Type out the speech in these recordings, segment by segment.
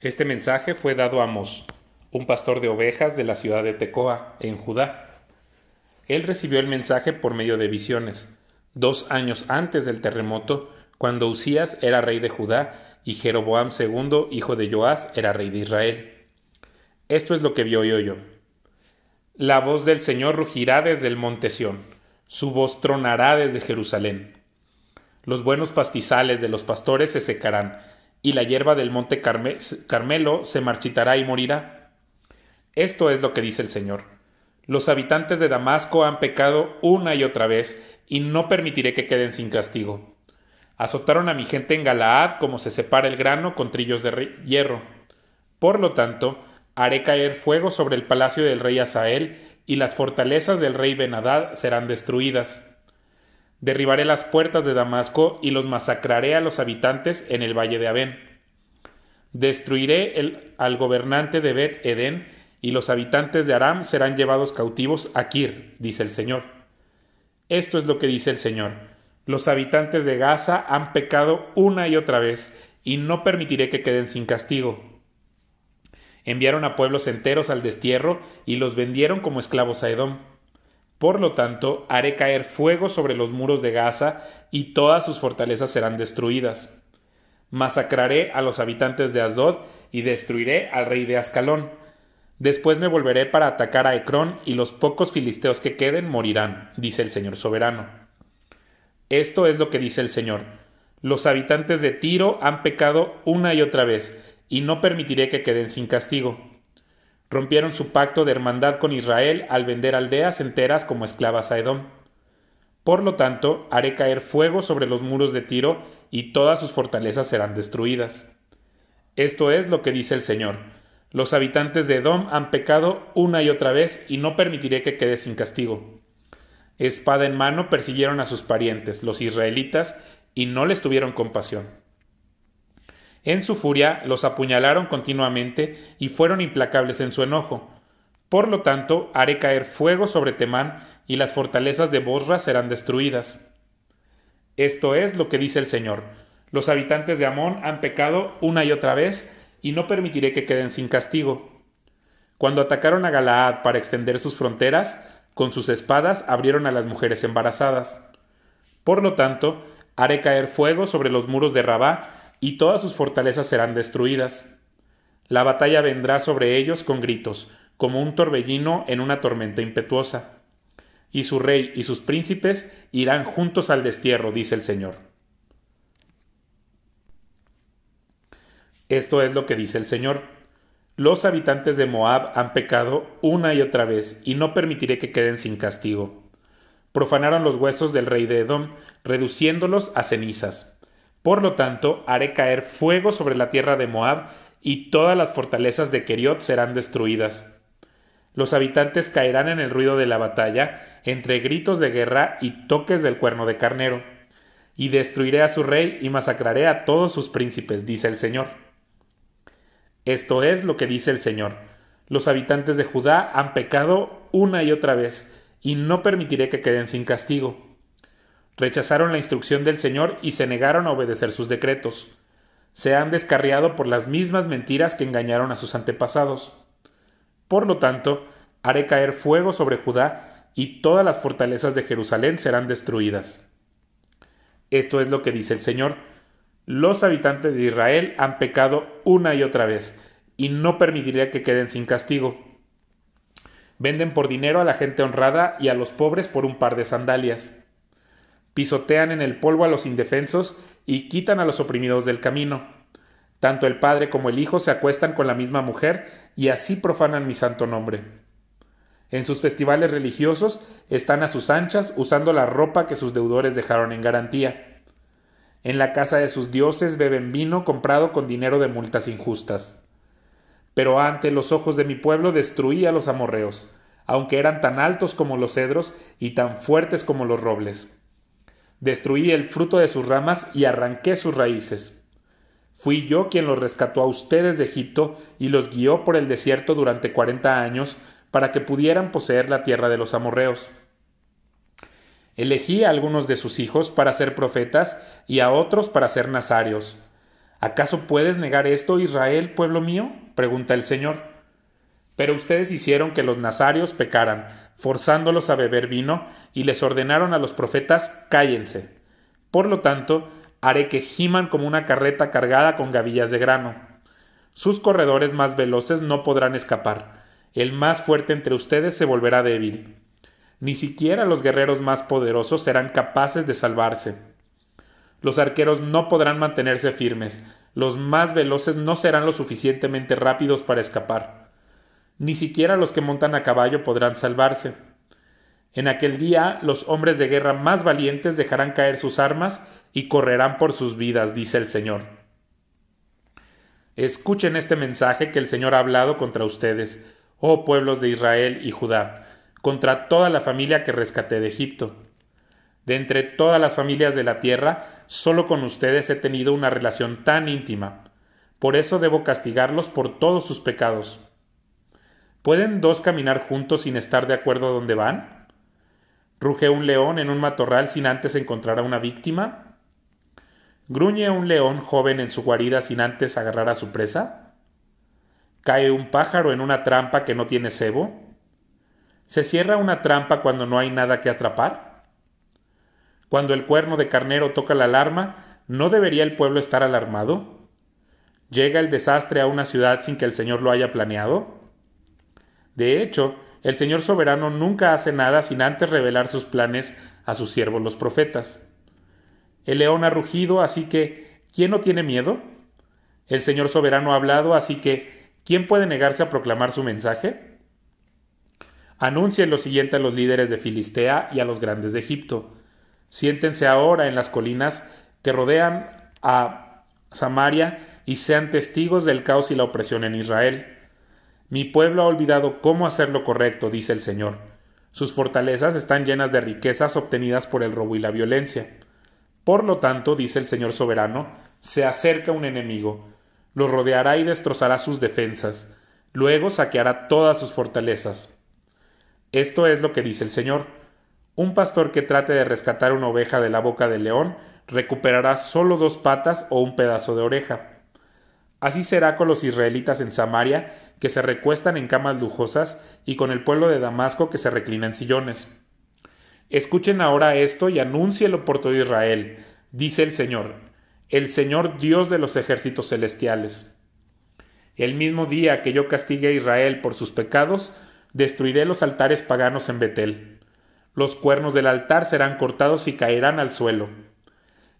Este mensaje fue dado a Mos, un pastor de ovejas de la ciudad de Tecoa, en Judá. Él recibió el mensaje por medio de visiones, dos años antes del terremoto, cuando Usías era rey de Judá y Jeroboam II, hijo de Joás, era rey de Israel. Esto es lo que vio y oyó. La voz del Señor rugirá desde el monte Sión, su voz tronará desde Jerusalén. Los buenos pastizales de los pastores se secarán, y la hierba del monte Carmelo se marchitará y morirá. Esto es lo que dice el Señor. Los habitantes de Damasco han pecado una y otra vez, y no permitiré que queden sin castigo. Azotaron a mi gente en Galaad como se separa el grano con trillos de hierro. Por lo tanto, haré caer fuego sobre el palacio del rey Asael, y las fortalezas del rey Benadad serán destruidas derribaré las puertas de Damasco y los masacraré a los habitantes en el valle de Abén. Destruiré al gobernante de Bet eden y los habitantes de Aram serán llevados cautivos a Kir, dice el Señor. Esto es lo que dice el Señor. Los habitantes de Gaza han pecado una y otra vez y no permitiré que queden sin castigo. Enviaron a pueblos enteros al destierro y los vendieron como esclavos a Edom. Por lo tanto, haré caer fuego sobre los muros de Gaza y todas sus fortalezas serán destruidas. Masacraré a los habitantes de Asdod y destruiré al rey de Ascalón. Después me volveré para atacar a Ecrón y los pocos filisteos que queden morirán, dice el Señor soberano. Esto es lo que dice el Señor. Los habitantes de Tiro han pecado una y otra vez, y no permitiré que queden sin castigo. Rompieron su pacto de hermandad con Israel al vender aldeas enteras como esclavas a Edom. Por lo tanto, haré caer fuego sobre los muros de Tiro y todas sus fortalezas serán destruidas. Esto es lo que dice el Señor. Los habitantes de Edom han pecado una y otra vez y no permitiré que quede sin castigo. Espada en mano persiguieron a sus parientes, los israelitas, y no les tuvieron compasión. En su furia los apuñalaron continuamente y fueron implacables en su enojo. Por lo tanto, haré caer fuego sobre Temán y las fortalezas de Bosra serán destruidas. Esto es lo que dice el Señor. Los habitantes de Amón han pecado una y otra vez y no permitiré que queden sin castigo. Cuando atacaron a Galaad para extender sus fronteras, con sus espadas abrieron a las mujeres embarazadas. Por lo tanto, haré caer fuego sobre los muros de Rabá y todas sus fortalezas serán destruidas. La batalla vendrá sobre ellos con gritos, como un torbellino en una tormenta impetuosa. Y su rey y sus príncipes irán juntos al destierro, dice el Señor. Esto es lo que dice el Señor. Los habitantes de Moab han pecado una y otra vez, y no permitiré que queden sin castigo. Profanaron los huesos del rey de Edom, reduciéndolos a cenizas. Por lo tanto, haré caer fuego sobre la tierra de Moab, y todas las fortalezas de Keriot serán destruidas. Los habitantes caerán en el ruido de la batalla, entre gritos de guerra y toques del cuerno de carnero. Y destruiré a su rey y masacraré a todos sus príncipes, dice el Señor. Esto es lo que dice el Señor. Los habitantes de Judá han pecado una y otra vez, y no permitiré que queden sin castigo rechazaron la instrucción del Señor y se negaron a obedecer sus decretos. Se han descarriado por las mismas mentiras que engañaron a sus antepasados. Por lo tanto, haré caer fuego sobre Judá y todas las fortalezas de Jerusalén serán destruidas. Esto es lo que dice el Señor. Los habitantes de Israel han pecado una y otra vez, y no permitiré que queden sin castigo. Venden por dinero a la gente honrada y a los pobres por un par de sandalias pisotean en el polvo a los indefensos y quitan a los oprimidos del camino. Tanto el Padre como el Hijo se acuestan con la misma mujer y así profanan mi santo nombre. En sus festivales religiosos están a sus anchas usando la ropa que sus deudores dejaron en garantía. En la casa de sus dioses beben vino comprado con dinero de multas injustas. Pero ante los ojos de mi pueblo destruí a los amorreos, aunque eran tan altos como los cedros y tan fuertes como los robles. Destruí el fruto de sus ramas y arranqué sus raíces. Fui yo quien los rescató a ustedes de Egipto y los guió por el desierto durante cuarenta años para que pudieran poseer la tierra de los amorreos. Elegí a algunos de sus hijos para ser profetas y a otros para ser nazarios. ¿Acaso puedes negar esto, Israel, pueblo mío? pregunta el Señor. Pero ustedes hicieron que los nazarios pecaran, forzándolos a beber vino, y les ordenaron a los profetas cállense. Por lo tanto, haré que giman como una carreta cargada con gavillas de grano. Sus corredores más veloces no podrán escapar. El más fuerte entre ustedes se volverá débil. Ni siquiera los guerreros más poderosos serán capaces de salvarse. Los arqueros no podrán mantenerse firmes. Los más veloces no serán lo suficientemente rápidos para escapar. Ni siquiera los que montan a caballo podrán salvarse. En aquel día los hombres de guerra más valientes dejarán caer sus armas y correrán por sus vidas, dice el Señor. Escuchen este mensaje que el Señor ha hablado contra ustedes, oh pueblos de Israel y Judá, contra toda la familia que rescaté de Egipto. De entre todas las familias de la tierra, solo con ustedes he tenido una relación tan íntima. Por eso debo castigarlos por todos sus pecados. ¿Pueden dos caminar juntos sin estar de acuerdo donde dónde van? ¿Ruge un león en un matorral sin antes encontrar a una víctima? ¿Gruñe un león joven en su guarida sin antes agarrar a su presa? ¿Cae un pájaro en una trampa que no tiene cebo? ¿Se cierra una trampa cuando no hay nada que atrapar? Cuando el cuerno de carnero toca la alarma, ¿no debería el pueblo estar alarmado? ¿Llega el desastre a una ciudad sin que el Señor lo haya planeado? De hecho, el Señor soberano nunca hace nada sin antes revelar sus planes a sus siervos los profetas. El león ha rugido, así que ¿quién no tiene miedo? El Señor soberano ha hablado, así que ¿quién puede negarse a proclamar su mensaje? Anuncien lo siguiente a los líderes de Filistea y a los grandes de Egipto. Siéntense ahora en las colinas que rodean a Samaria y sean testigos del caos y la opresión en Israel. Mi pueblo ha olvidado cómo hacer lo correcto, dice el Señor. Sus fortalezas están llenas de riquezas obtenidas por el robo y la violencia. Por lo tanto, dice el Señor soberano, se acerca un enemigo, Lo rodeará y destrozará sus defensas, luego saqueará todas sus fortalezas. Esto es lo que dice el Señor. Un pastor que trate de rescatar una oveja de la boca del león recuperará solo dos patas o un pedazo de oreja. Así será con los israelitas en Samaria, que se recuestan en camas lujosas, y con el pueblo de Damasco, que se reclina en sillones. Escuchen ahora esto y anúncielo por todo Israel, dice el Señor, el Señor Dios de los ejércitos celestiales. El mismo día que yo castigue a Israel por sus pecados, destruiré los altares paganos en Betel. Los cuernos del altar serán cortados y caerán al suelo.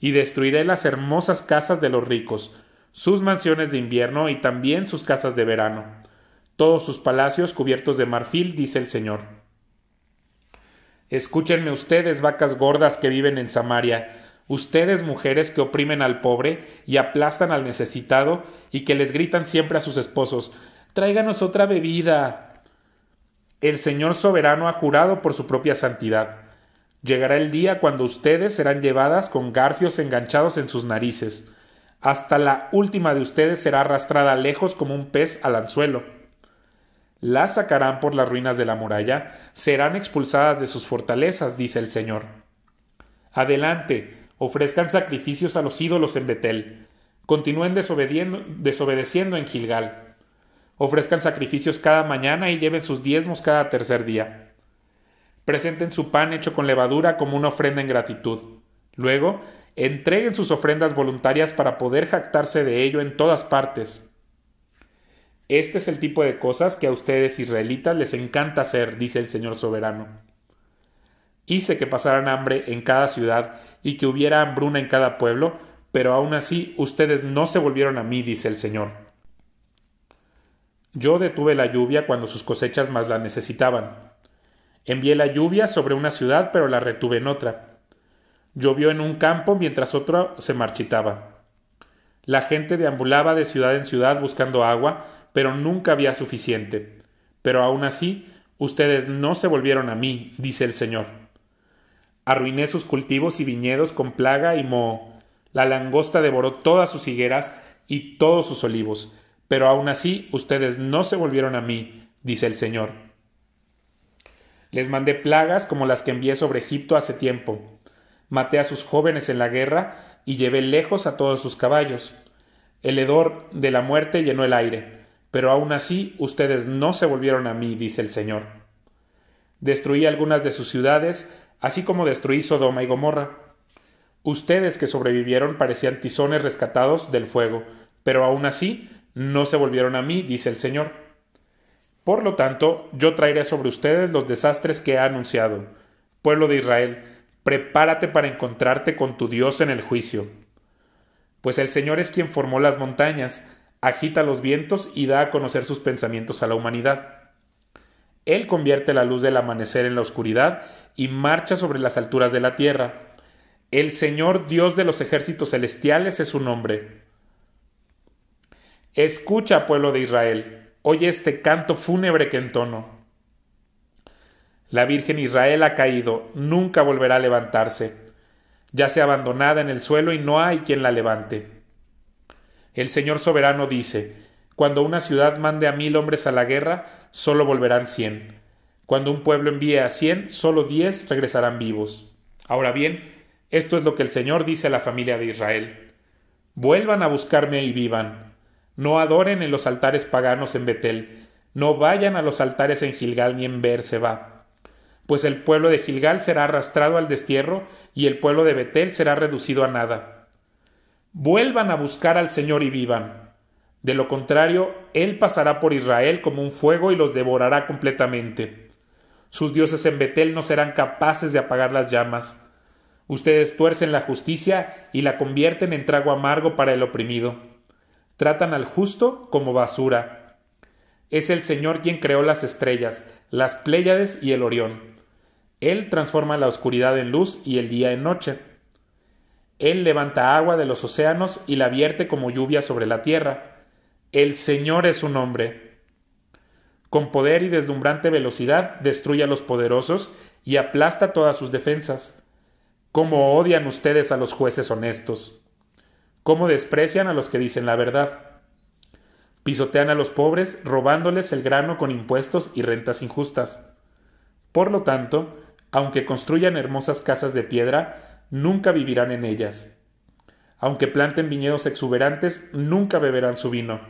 Y destruiré las hermosas casas de los ricos, sus mansiones de invierno y también sus casas de verano, todos sus palacios cubiertos de marfil, dice el Señor. Escúchenme ustedes, vacas gordas que viven en Samaria, ustedes mujeres que oprimen al pobre y aplastan al necesitado y que les gritan siempre a sus esposos, tráiganos otra bebida. El Señor soberano ha jurado por su propia santidad. Llegará el día cuando ustedes serán llevadas con garfios enganchados en sus narices, hasta la última de ustedes será arrastrada lejos como un pez al anzuelo. La sacarán por las ruinas de la muralla, serán expulsadas de sus fortalezas, dice el Señor. Adelante, ofrezcan sacrificios a los ídolos en Betel, continúen desobedeciendo en Gilgal, ofrezcan sacrificios cada mañana y lleven sus diezmos cada tercer día. Presenten su pan hecho con levadura como una ofrenda en gratitud. Luego, entreguen sus ofrendas voluntarias para poder jactarse de ello en todas partes. Este es el tipo de cosas que a ustedes israelitas les encanta hacer, dice el Señor soberano. Hice que pasaran hambre en cada ciudad y que hubiera hambruna en cada pueblo, pero aún así ustedes no se volvieron a mí, dice el Señor. Yo detuve la lluvia cuando sus cosechas más la necesitaban. Envié la lluvia sobre una ciudad, pero la retuve en otra. Llovió en un campo mientras otro se marchitaba. La gente deambulaba de ciudad en ciudad buscando agua, pero nunca había suficiente. Pero aún así, ustedes no se volvieron a mí, dice el Señor. Arruiné sus cultivos y viñedos con plaga y moho. La langosta devoró todas sus higueras y todos sus olivos. Pero aún así, ustedes no se volvieron a mí, dice el Señor. Les mandé plagas como las que envié sobre Egipto hace tiempo maté a sus jóvenes en la guerra y llevé lejos a todos sus caballos. El hedor de la muerte llenó el aire, pero aún así ustedes no se volvieron a mí, dice el Señor. Destruí algunas de sus ciudades, así como destruí Sodoma y Gomorra. Ustedes que sobrevivieron parecían tizones rescatados del fuego, pero aún así no se volvieron a mí, dice el Señor. Por lo tanto, yo traeré sobre ustedes los desastres que ha anunciado. Pueblo de Israel, prepárate para encontrarte con tu Dios en el juicio. Pues el Señor es quien formó las montañas, agita los vientos y da a conocer sus pensamientos a la humanidad. Él convierte la luz del amanecer en la oscuridad y marcha sobre las alturas de la tierra. El Señor Dios de los ejércitos celestiales es su nombre. Escucha, pueblo de Israel, oye este canto fúnebre que entono. La Virgen Israel ha caído, nunca volverá a levantarse. Ya ha abandonada en el suelo y no hay quien la levante. El Señor soberano dice, cuando una ciudad mande a mil hombres a la guerra, sólo volverán cien. Cuando un pueblo envíe a cien, sólo diez regresarán vivos. Ahora bien, esto es lo que el Señor dice a la familia de Israel. Vuelvan a buscarme y vivan. No adoren en los altares paganos en Betel. No vayan a los altares en Gilgal ni en va pues el pueblo de Gilgal será arrastrado al destierro y el pueblo de Betel será reducido a nada. Vuelvan a buscar al Señor y vivan. De lo contrario, Él pasará por Israel como un fuego y los devorará completamente. Sus dioses en Betel no serán capaces de apagar las llamas. Ustedes tuercen la justicia y la convierten en trago amargo para el oprimido. Tratan al justo como basura. Es el Señor quien creó las estrellas, las Pléyades y el Orión. Él transforma la oscuridad en luz y el día en noche. Él levanta agua de los océanos y la vierte como lluvia sobre la tierra. El Señor es su nombre. Con poder y deslumbrante velocidad destruye a los poderosos y aplasta todas sus defensas. ¿Cómo odian ustedes a los jueces honestos? ¿Cómo desprecian a los que dicen la verdad? Pisotean a los pobres robándoles el grano con impuestos y rentas injustas. Por lo tanto, aunque construyan hermosas casas de piedra, nunca vivirán en ellas. Aunque planten viñedos exuberantes, nunca beberán su vino.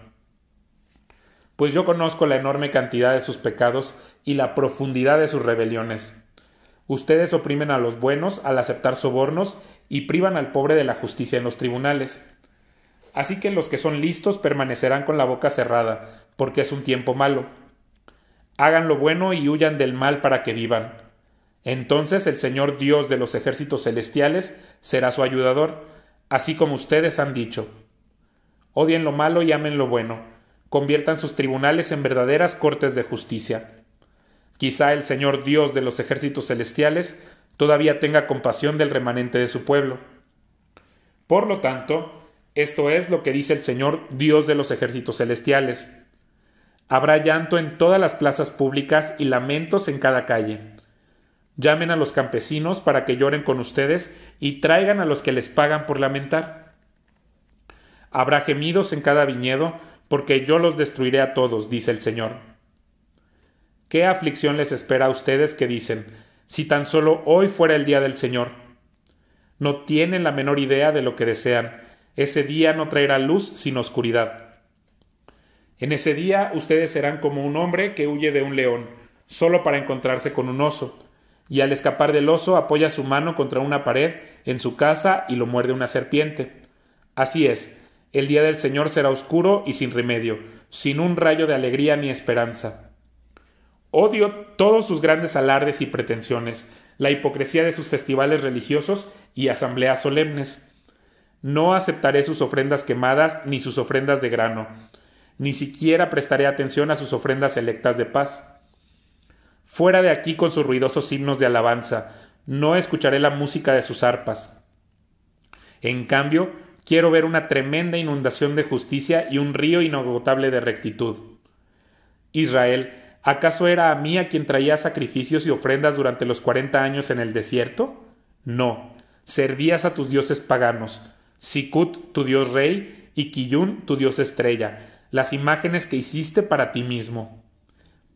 Pues yo conozco la enorme cantidad de sus pecados y la profundidad de sus rebeliones. Ustedes oprimen a los buenos al aceptar sobornos y privan al pobre de la justicia en los tribunales. Así que los que son listos permanecerán con la boca cerrada, porque es un tiempo malo. Hagan lo bueno y huyan del mal para que vivan entonces el Señor Dios de los ejércitos celestiales será su ayudador, así como ustedes han dicho. Odien lo malo y amen lo bueno, conviertan sus tribunales en verdaderas cortes de justicia. Quizá el Señor Dios de los ejércitos celestiales todavía tenga compasión del remanente de su pueblo. Por lo tanto, esto es lo que dice el Señor Dios de los ejércitos celestiales. Habrá llanto en todas las plazas públicas y lamentos en cada calle Llamen a los campesinos para que lloren con ustedes y traigan a los que les pagan por lamentar. Habrá gemidos en cada viñedo, porque yo los destruiré a todos, dice el Señor. ¿Qué aflicción les espera a ustedes que dicen, si tan solo hoy fuera el día del Señor? No tienen la menor idea de lo que desean. Ese día no traerá luz sino oscuridad. En ese día ustedes serán como un hombre que huye de un león, solo para encontrarse con un oso y al escapar del oso apoya su mano contra una pared en su casa y lo muerde una serpiente. Así es, el día del Señor será oscuro y sin remedio, sin un rayo de alegría ni esperanza. Odio todos sus grandes alardes y pretensiones, la hipocresía de sus festivales religiosos y asambleas solemnes. No aceptaré sus ofrendas quemadas ni sus ofrendas de grano, ni siquiera prestaré atención a sus ofrendas selectas de paz. Fuera de aquí con sus ruidosos himnos de alabanza, no escucharé la música de sus arpas. En cambio, quiero ver una tremenda inundación de justicia y un río inagotable de rectitud. Israel, ¿acaso era a mí a quien traía sacrificios y ofrendas durante los cuarenta años en el desierto? No, servías a tus dioses paganos, Sikut, tu dios rey, y Kiyun, tu dios estrella, las imágenes que hiciste para ti mismo.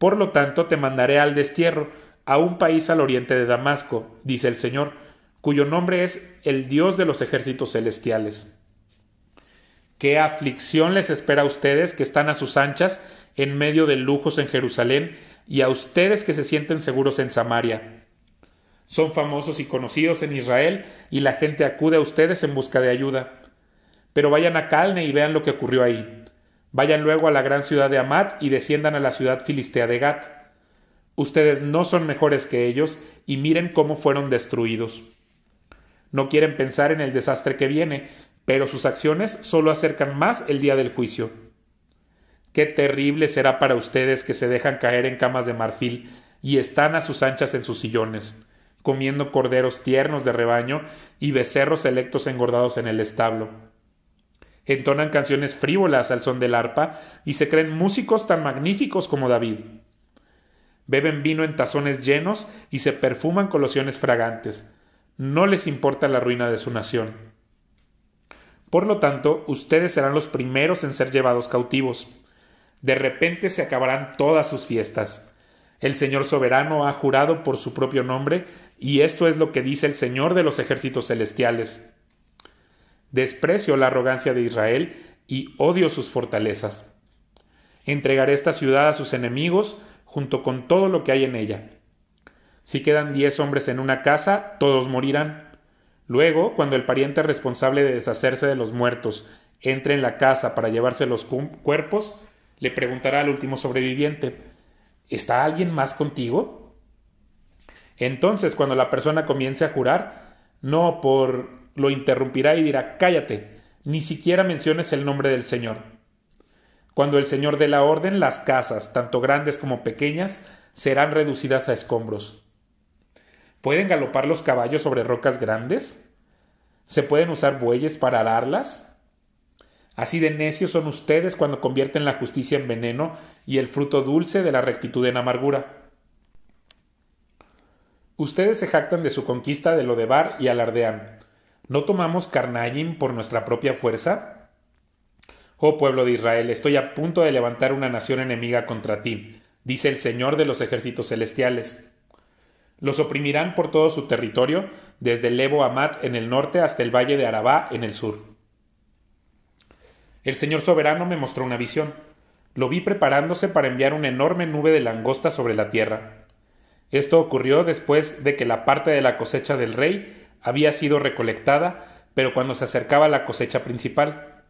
Por lo tanto, te mandaré al destierro, a un país al oriente de Damasco, dice el Señor, cuyo nombre es el Dios de los ejércitos celestiales. ¿Qué aflicción les espera a ustedes que están a sus anchas en medio de lujos en Jerusalén y a ustedes que se sienten seguros en Samaria? Son famosos y conocidos en Israel y la gente acude a ustedes en busca de ayuda. Pero vayan a Calne y vean lo que ocurrió ahí. Vayan luego a la gran ciudad de Amat y desciendan a la ciudad filistea de Gat. Ustedes no son mejores que ellos y miren cómo fueron destruidos. No quieren pensar en el desastre que viene, pero sus acciones solo acercan más el día del juicio. Qué terrible será para ustedes que se dejan caer en camas de marfil y están a sus anchas en sus sillones, comiendo corderos tiernos de rebaño y becerros electos engordados en el establo entonan canciones frívolas al son del arpa y se creen músicos tan magníficos como David. Beben vino en tazones llenos y se perfuman con fragantes. No les importa la ruina de su nación. Por lo tanto, ustedes serán los primeros en ser llevados cautivos. De repente se acabarán todas sus fiestas. El Señor soberano ha jurado por su propio nombre, y esto es lo que dice el Señor de los ejércitos celestiales. Desprecio la arrogancia de Israel y odio sus fortalezas. Entregaré esta ciudad a sus enemigos junto con todo lo que hay en ella. Si quedan diez hombres en una casa, todos morirán. Luego, cuando el pariente responsable de deshacerse de los muertos entre en la casa para llevarse los cuerpos, le preguntará al último sobreviviente ¿Está alguien más contigo? Entonces, cuando la persona comience a jurar, no por lo interrumpirá y dirá, cállate, ni siquiera menciones el nombre del Señor. Cuando el Señor dé la orden, las casas, tanto grandes como pequeñas, serán reducidas a escombros. ¿Pueden galopar los caballos sobre rocas grandes? ¿Se pueden usar bueyes para alarlas? Así de necios son ustedes cuando convierten la justicia en veneno y el fruto dulce de la rectitud en amargura. Ustedes se jactan de su conquista de lo de Bar y alardean. ¿No tomamos Carnayim por nuestra propia fuerza? Oh pueblo de Israel, estoy a punto de levantar una nación enemiga contra ti, dice el Señor de los ejércitos celestiales. Los oprimirán por todo su territorio, desde el Evo Amat en el norte hasta el valle de Arabá en el sur. El Señor soberano me mostró una visión. Lo vi preparándose para enviar una enorme nube de langosta sobre la tierra. Esto ocurrió después de que la parte de la cosecha del rey había sido recolectada, pero cuando se acercaba la cosecha principal.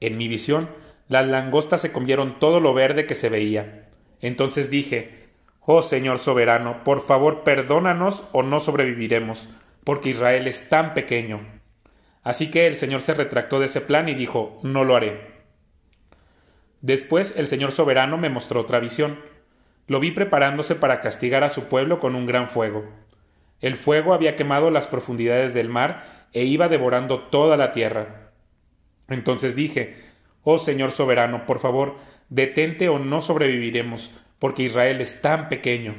En mi visión, las langostas se comieron todo lo verde que se veía. Entonces dije, Oh Señor soberano, por favor perdónanos o no sobreviviremos, porque Israel es tan pequeño. Así que el Señor se retractó de ese plan y dijo, No lo haré. Después el Señor soberano me mostró otra visión. Lo vi preparándose para castigar a su pueblo con un gran fuego. El fuego había quemado las profundidades del mar e iba devorando toda la tierra. Entonces dije, Oh Señor soberano, por favor, detente o no sobreviviremos, porque Israel es tan pequeño.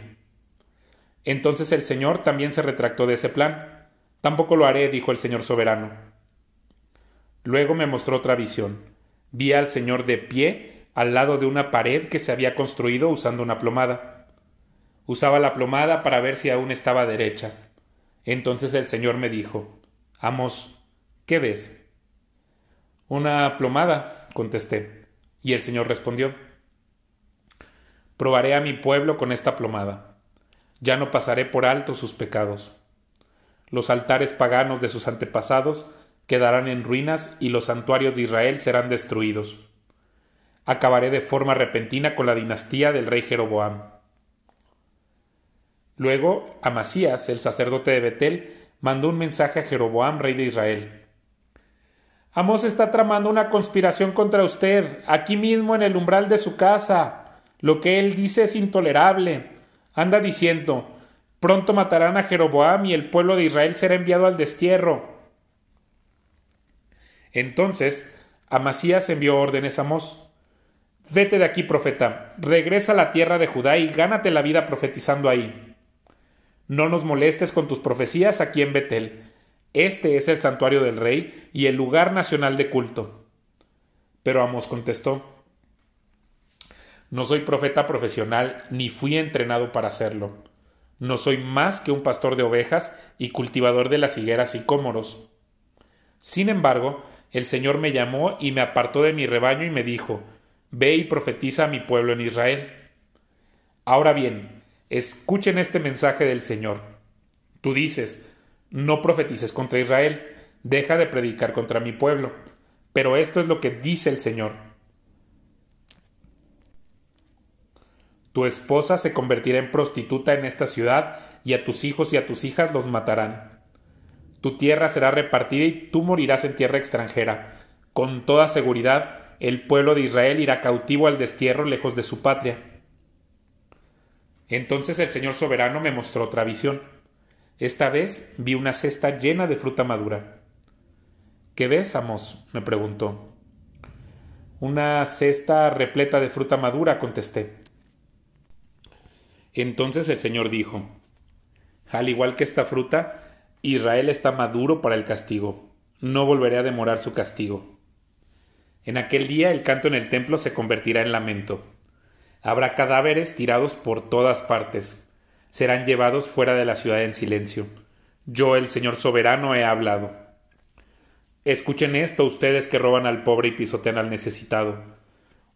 Entonces el Señor también se retractó de ese plan. Tampoco lo haré, dijo el Señor soberano. Luego me mostró otra visión. Vi al Señor de pie al lado de una pared que se había construido usando una plomada. Usaba la plomada para ver si aún estaba derecha. Entonces el señor me dijo Amos, ¿qué ves? Una plomada, contesté. Y el señor respondió Probaré a mi pueblo con esta plomada. Ya no pasaré por alto sus pecados. Los altares paganos de sus antepasados quedarán en ruinas y los santuarios de Israel serán destruidos. Acabaré de forma repentina con la dinastía del rey Jeroboam. Luego, Amasías, el sacerdote de Betel, mandó un mensaje a Jeroboam, rey de Israel. Amos está tramando una conspiración contra usted, aquí mismo en el umbral de su casa. Lo que él dice es intolerable. Anda diciendo, pronto matarán a Jeroboam y el pueblo de Israel será enviado al destierro. Entonces, Amasías envió órdenes a Amos. Vete de aquí, profeta, regresa a la tierra de Judá y gánate la vida profetizando ahí. No nos molestes con tus profecías aquí en Betel. Este es el santuario del rey y el lugar nacional de culto. Pero Amos contestó, No soy profeta profesional, ni fui entrenado para hacerlo. No soy más que un pastor de ovejas y cultivador de las higueras y cómoros. Sin embargo, el Señor me llamó y me apartó de mi rebaño y me dijo, Ve y profetiza a mi pueblo en Israel. Ahora bien, Escuchen este mensaje del Señor. Tú dices, no profetices contra Israel, deja de predicar contra mi pueblo. Pero esto es lo que dice el Señor. Tu esposa se convertirá en prostituta en esta ciudad, y a tus hijos y a tus hijas los matarán. Tu tierra será repartida y tú morirás en tierra extranjera. Con toda seguridad, el pueblo de Israel irá cautivo al destierro lejos de su patria. Entonces el señor soberano me mostró otra visión. Esta vez vi una cesta llena de fruta madura. ¿Qué ves, Amos? me preguntó. Una cesta repleta de fruta madura, contesté. Entonces el Señor dijo, Al igual que esta fruta, Israel está maduro para el castigo. No volveré a demorar su castigo. En aquel día el canto en el templo se convertirá en lamento. Habrá cadáveres tirados por todas partes. Serán llevados fuera de la ciudad en silencio. Yo, el Señor soberano, he hablado. Escuchen esto ustedes que roban al pobre y pisotean al necesitado.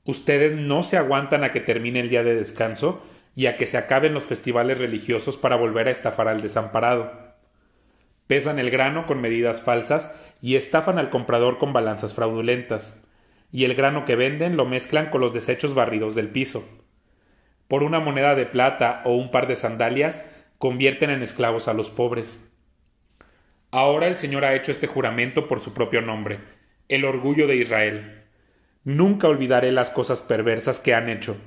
Ustedes no se aguantan a que termine el día de descanso y a que se acaben los festivales religiosos para volver a estafar al desamparado. Pesan el grano con medidas falsas y estafan al comprador con balanzas fraudulentas y el grano que venden lo mezclan con los desechos barridos del piso. Por una moneda de plata o un par de sandalias convierten en esclavos a los pobres. Ahora el Señor ha hecho este juramento por su propio nombre, el orgullo de Israel. Nunca olvidaré las cosas perversas que han hecho.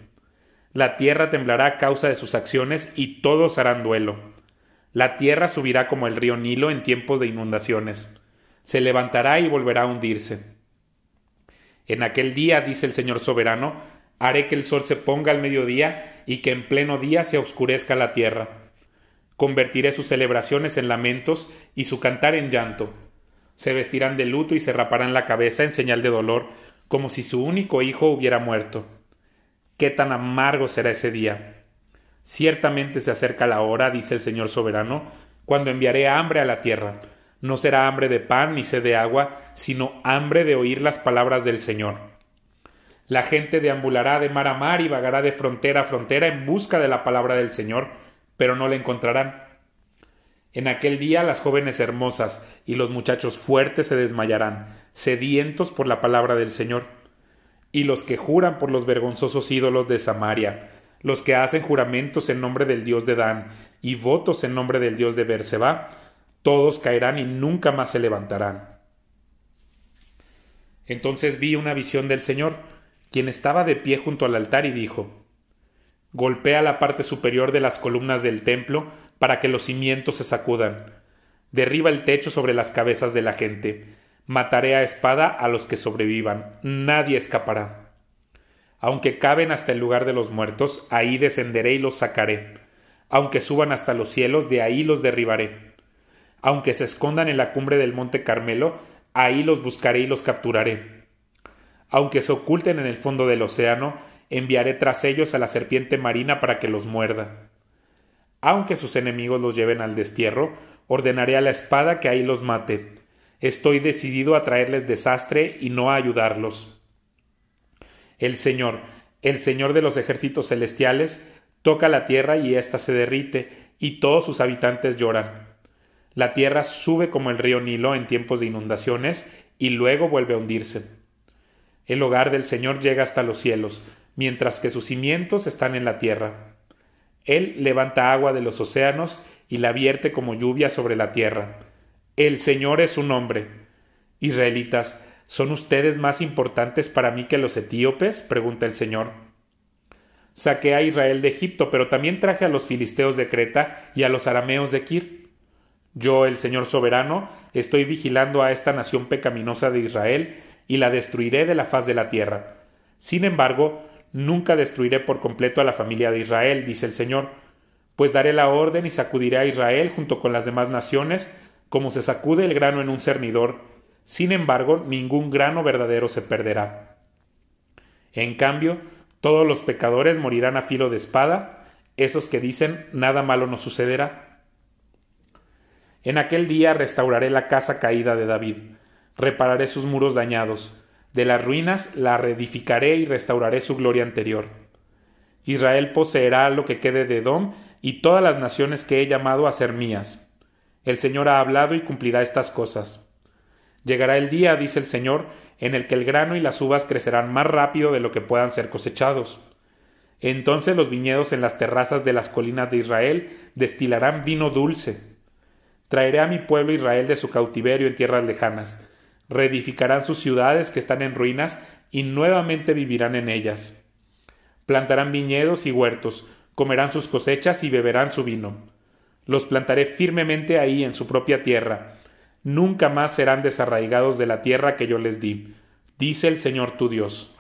La tierra temblará a causa de sus acciones y todos harán duelo. La tierra subirá como el río Nilo en tiempos de inundaciones. Se levantará y volverá a hundirse. En aquel día, dice el Señor soberano, haré que el sol se ponga al mediodía y que en pleno día se oscurezca la tierra. Convertiré sus celebraciones en lamentos y su cantar en llanto. Se vestirán de luto y se raparán la cabeza en señal de dolor, como si su único hijo hubiera muerto. Qué tan amargo será ese día. Ciertamente se acerca la hora, dice el Señor soberano, cuando enviaré hambre a la tierra, no será hambre de pan ni sed de agua, sino hambre de oír las palabras del Señor. La gente deambulará de mar a mar y vagará de frontera a frontera en busca de la palabra del Señor, pero no la encontrarán. En aquel día las jóvenes hermosas y los muchachos fuertes se desmayarán, sedientos por la palabra del Señor. Y los que juran por los vergonzosos ídolos de Samaria, los que hacen juramentos en nombre del Dios de Dan y votos en nombre del Dios de Berseba, todos caerán y nunca más se levantarán. Entonces vi una visión del Señor, quien estaba de pie junto al altar y dijo, Golpea la parte superior de las columnas del templo para que los cimientos se sacudan. Derriba el techo sobre las cabezas de la gente. Mataré a espada a los que sobrevivan. Nadie escapará. Aunque caben hasta el lugar de los muertos, ahí descenderé y los sacaré. Aunque suban hasta los cielos, de ahí los derribaré aunque se escondan en la cumbre del monte Carmelo, ahí los buscaré y los capturaré. Aunque se oculten en el fondo del océano, enviaré tras ellos a la serpiente marina para que los muerda. Aunque sus enemigos los lleven al destierro, ordenaré a la espada que ahí los mate. Estoy decidido a traerles desastre y no a ayudarlos. El Señor, el Señor de los ejércitos celestiales, toca la tierra y ésta se derrite, y todos sus habitantes lloran. La tierra sube como el río Nilo en tiempos de inundaciones y luego vuelve a hundirse. El hogar del Señor llega hasta los cielos, mientras que sus cimientos están en la tierra. Él levanta agua de los océanos y la vierte como lluvia sobre la tierra. El Señor es un nombre. Israelitas, ¿son ustedes más importantes para mí que los etíopes? pregunta el Señor. Saqué a Israel de Egipto, pero también traje a los filisteos de Creta y a los arameos de Kir. Yo, el Señor soberano, estoy vigilando a esta nación pecaminosa de Israel y la destruiré de la faz de la tierra. Sin embargo, nunca destruiré por completo a la familia de Israel, dice el Señor, pues daré la orden y sacudiré a Israel junto con las demás naciones, como se sacude el grano en un cernidor. Sin embargo, ningún grano verdadero se perderá. En cambio, todos los pecadores morirán a filo de espada, esos que dicen nada malo nos sucederá. En aquel día restauraré la casa caída de David, repararé sus muros dañados, de las ruinas la reedificaré y restauraré su gloria anterior. Israel poseerá lo que quede de Edom y todas las naciones que he llamado a ser mías. El Señor ha hablado y cumplirá estas cosas. Llegará el día, dice el Señor, en el que el grano y las uvas crecerán más rápido de lo que puedan ser cosechados. Entonces los viñedos en las terrazas de las colinas de Israel destilarán vino dulce, Traeré a mi pueblo Israel de su cautiverio en tierras lejanas. Reedificarán sus ciudades que están en ruinas y nuevamente vivirán en ellas. Plantarán viñedos y huertos, comerán sus cosechas y beberán su vino. Los plantaré firmemente ahí en su propia tierra. Nunca más serán desarraigados de la tierra que yo les di, dice el Señor tu Dios.